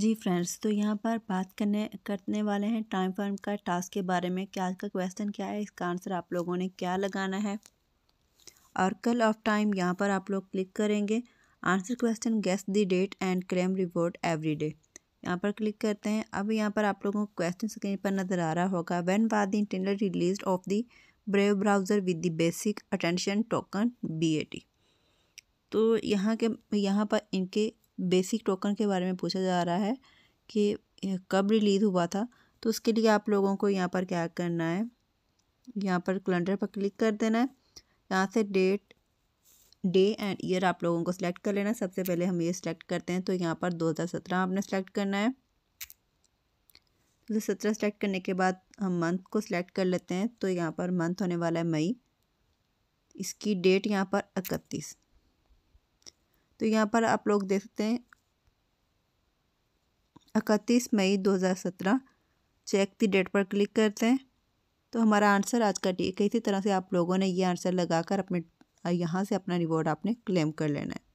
जी friends तो यहाँ पर बात करने करने वाले हैं टाइम फॉर्म का टास्क के बारे में क्या आज का क्वेश्चन क्या है इसका आंसर आप लोगों ने क्या लगाना है और कल ऑफ टाइम यहाँ पर आप लोग क्लिक करेंगे answer question guess the date and claim report every day यहाँ पर क्लिक करते हैं अब यहाँ पर आप लोगों को क्वेश्चन स्क्रीन पर नज़र आ रहा होगा when war the internet release of the brave browser with the basic attention token T तो यहाँ के यहाँ पर इनके बेसिक टोकन के बारे में पूछा जा रहा है कि कब रिलीज़ हुआ था तो उसके लिए आप लोगों को यहाँ पर क्या करना है यहाँ पर कैलेंडर पर क्लिक कर देना है यहाँ से डेट डे एंड ईयर आप लोगों को सिलेक्ट कर लेना सबसे पहले हम ये सिलेक्ट करते हैं तो यहाँ पर 2017 आपने सेलेक्ट करना है हज़ार सत्रह सेलेक्ट करने के बाद हम मंथ को सिलेक्ट कर लेते हैं तो यहाँ पर मंथ होने वाला है मई इसकी डेट यहाँ पर इकतीस तो यहाँ पर आप लोग देख सकते हैं इकतीस मई 2017 चेक की डेट पर क्लिक करते हैं तो हमारा आंसर आज का डी किसी तरह से आप लोगों ने ये आंसर लगाकर अपने यहाँ से अपना रिवॉर्ड आपने क्लेम कर लेना है